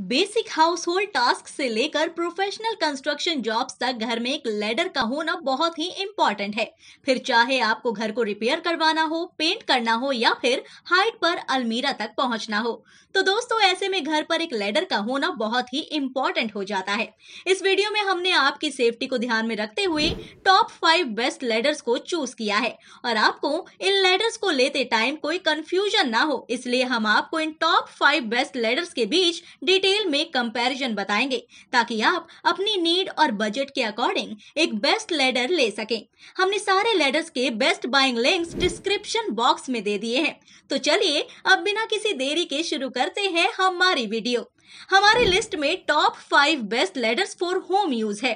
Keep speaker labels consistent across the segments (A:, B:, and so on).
A: basic house hold task से लेकर professional construction jobs तक घर में एक लेडर का होना बहुत ही इम्पोर्टेंट है फिर चाहे आपको घर को रिपेयर करवाना हो पेंट करना हो या फिर हाइट पर अलमीरा तक पहुंचना हो तो दोस्तों ऐसे में घर पर एक लेडर का होना बहुत ही इम्पोर्टेंट हो जाता है इस वीडियो में हमने आपकी सेफ्टी को ध्यान में रखते हुए टॉप फाइव बेस्ट लेडर्स को चूज किया है और आपको इन लेडर्स को लेते टाइम कोई कंफ्यूजन ना हो इसलिए हम आपको इन टॉप फाइव बेस्ट लेडर्स के बीच डिटेल डिटेल में कंपैरिजन बताएंगे ताकि आप अपनी नीड और बजट के अकॉर्डिंग एक बेस्ट लेडर ले सके हमने सारे लेडर्स के best buying links description box में दे दिए हैं तो चलिए अब बिना किसी देरी के शुरू करते हैं हमारी वीडियो हमारे लिस्ट में top five best ladders for home use है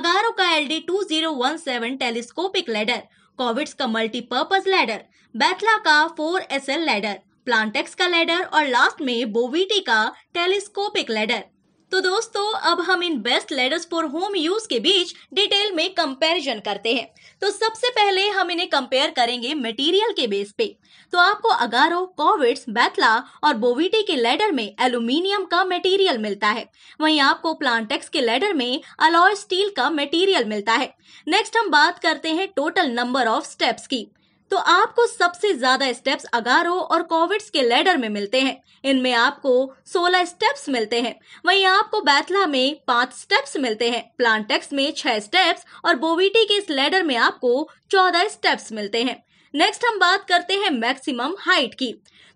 A: अगारो का L D two zero one seven telescopic ladder Corvids का मल्टीपर्पज लेडर बैथला का four S L ladder Plantex का लेडर और लास्ट में बोविटी का टेलीस्कोपिक लेडर तो दोस्तों अब हम इन best ladders for home use के बीच डिटेल में कंपैरिजन करते हैं तो सबसे पहले हम इन्हें कंपेयर करेंगे मटेरियल के बेस पे तो आपको अगारो कोविड्स बैथला और बोविटी के लेडर में एल्यूमिनियम का मटेरियल मिलता है वहीं आपको प्लांटेक्स के लेडर में अलॉय स्टील का मटेरियल मिलता है नेक्स्ट हम बात करते हैं टोटल नंबर ऑफ स्टेप्स की तो आपको सबसे ज्यादा स्टेप्स अगारो और कोविड्स के लेडर में मिलते हैं इनमें आपको 16 स्टेप्स मिलते हैं वहीं आपको बैथला में पांच स्टेप्स मिलते हैं प्लांटेक्स में छह स्टेप्स और बोविटी के इस लेडर में आपको चौदह स्टेप्स मिलते हैं नेक्स्ट हम बात करते हैं मैक्सिमम हाइट की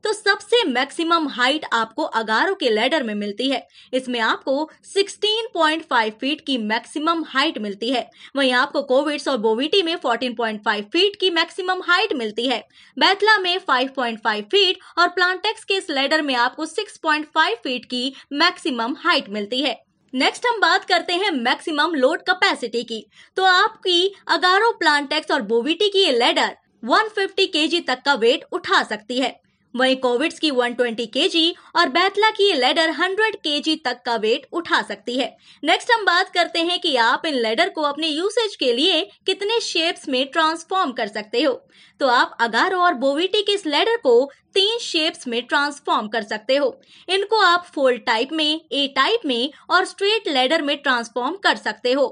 A: तो सबसे मैक्सिमम हाइट आपको अगारो के लेडर में मिलती है इसमें आपको 16.5 फीट की मैक्सिमम हाइट मिलती है वहीं आपको कोविड्स और बोविटी में 14.5 फीट की मैक्सिमम हाइट मिलती है बैथला में 5.5 फीट और प्लांटेक्स के इस लेडर में आपको 6.5 फीट की मैक्सिमम हाइट मिलती है नेक्स्ट हम बात करते हैं मैक्सिमम लोड कैपेसिटी की तो आपकी अगारो प्लांटेक्स और बोविटी की ये लेडर 150 केजी तक का वेट उठा सकती है वहीं कोविड्स की 120 केजी और बैतला की लेडर 100 केजी तक का वेट उठा सकती है नेक्स्ट हम बात करते हैं कि आप इन लेडर को अपने यूसेज के लिए कितने शेप्स में ट्रांसफॉर्म कर सकते हो तो आप अगारो और बोविटी के इस लेडर को तीन शेप्स में ट्रांसफॉर्म कर सकते हो इनको आप फोल्ड टाइप में ए टाइप में और स्ट्रेट लेडर में ट्रांसफॉर्म कर सकते हो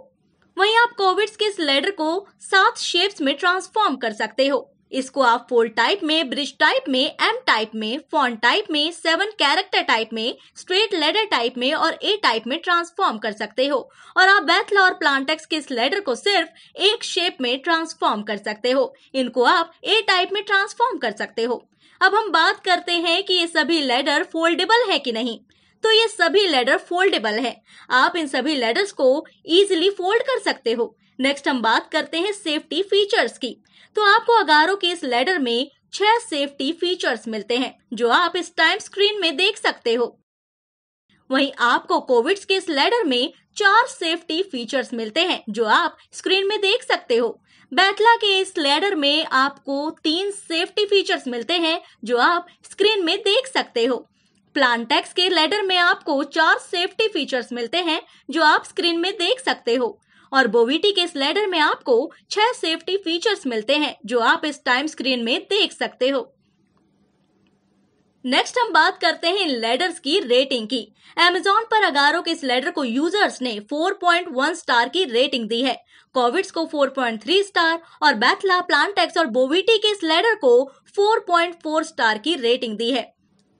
A: वहीं आप कोविड्स के इस लेडर को सात शेप्स में ट्रांसफॉर्म कर सकते हो इसको आप फोल्ड टाइप में ब्रिज टाइप में एम टाइप में फोन टाइप में सेवन कैरेक्टर टाइप में स्ट्रेट लेडर टाइप में और ए टाइप में ट्रांसफॉर्म कर सकते हो और आप बैथला और प्लांटेक्स के इस लेडर को सिर्फ एक शेप में ट्रांसफॉर्म कर सकते हो इनको आप ए टाइप में ट्रांसफॉर्म कर सकते हो अब हम बात करते हैं कि ये सभी लेडर फोल्डेबल है कि नहीं तो ये सभी लेडर फोल्डेबल है आप इन सभी लेडर्स को इजिली फोल्ड कर सकते हो नेक्स्ट हम बात करते हैं सेफ्टी फीचर्स की तो आपको अगारो के इस लेडर में छह सेफ्टी फीचर्स मिलते हैं जो आप इस टाइम स्क्रीन में देख सकते हो वहीं आपको कोविड के इस लेडर में चार सेफ्टी फीचर्स मिलते हैं जो आप स्क्रीन में देख सकते हो बैतला के इस लेडर में आपको तीन सेफ्टी फीचर्स मिलते हैं जो आप स्क्रीन में देख सकते हो प्लानटेक्स के लेडर में आपको चार सेफ्टी फीचर्स मिलते हैं जो आप स्क्रीन में देख सकते हो और बोविटी के इस लेडर में आपको छह सेफ्टी फीचर्स मिलते हैं जो आप इस टाइम स्क्रीन में देख सकते हो नेक्स्ट हम बात करते हैं इन लेडर्स की रेटिंग की एमेजोन पर अगारो के इस लेडर को यूजर्स ने 4.1 स्टार की रेटिंग दी है कोविड्स को 4.3 स्टार और बैथला प्लांटेक्स और बोविटी के इस लेडर को 4.4 स्टार की रेटिंग दी है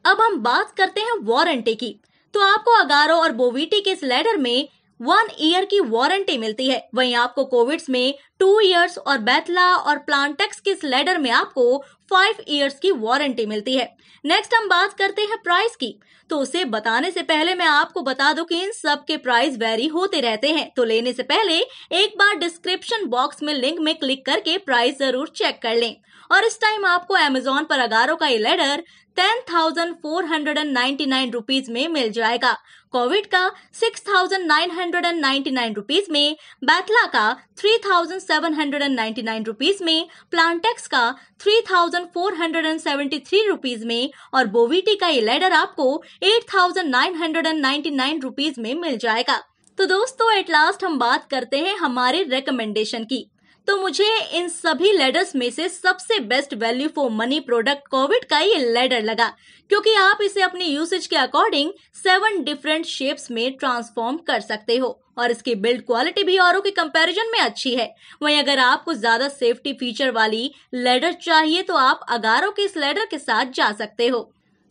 A: अब हम बात करते हैं वारंटी की तो आपको अगारो और बोविटी के इस में वन ईयर की वारंटी मिलती है वहीं आपको कोविड्स में टू इयर्स और बैथला और प्लांटेक्स की इस लेडर में आपको फाइव इयर्स की वारंटी मिलती है नेक्स्ट हम बात करते हैं प्राइस की तो उसे बताने से पहले मैं आपको बता दूं कि इन सब के प्राइस वेरी होते रहते हैं तो लेने से पहले एक बार डिस्क्रिप्शन बॉक्स में लिंक में क्लिक करके प्राइस जरूर चेक कर लें और इस टाइम आपको अमेजोन पर अगारो का ये ladder ten thousand four hundred and ninety nine rupees में मिल जाएगा कोविड का six thousand nine hundred and ninety nine rupees में बैथला का three thousand seven hundred and ninety nine rupees में प्लांटेक्स का three thousand four hundred and seventy three rupees में और बोविटी का ये लेडर आपको eight thousand nine hundred and ninety nine rupees में मिल जाएगा तो दोस्तों एट लास्ट हम बात करते हैं हमारे रिकमेंडेशन की तो मुझे इन सभी लेडर्स में से सबसे best value for money product Corvid का ये लेडर लगा क्योंकि आप इसे अपने यूसेज के अकॉर्डिंग सेवन डिफरेंट शेप्स में ट्रांसफॉर्म कर सकते हो और इसकी बिल्ड क्वालिटी भी औरों के कंपैरिजन में अच्छी है वहीं अगर आपको ज्यादा सेफ्टी फीचर वाली लेडर चाहिए तो आप अगारो के इस लेडर के साथ जा सकते हो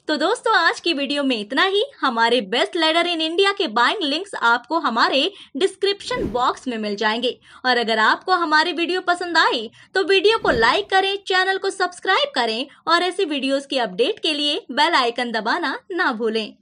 A: तो दोस्तों आज की वीडियो में इतना ही हमारे बेस्ट लेडर इन इंडिया के बाइंग लिंक्स आपको हमारे डिस्क्रिप्शन बॉक्स में मिल जाएंगे और अगर आपको हमारी वीडियो पसंद आए तो वीडियो को लाइक करें चैनल को सब्सक्राइब करें और ऐसी वीडियोस की अपडेट के लिए बेल आइकन दबाना ना भूलें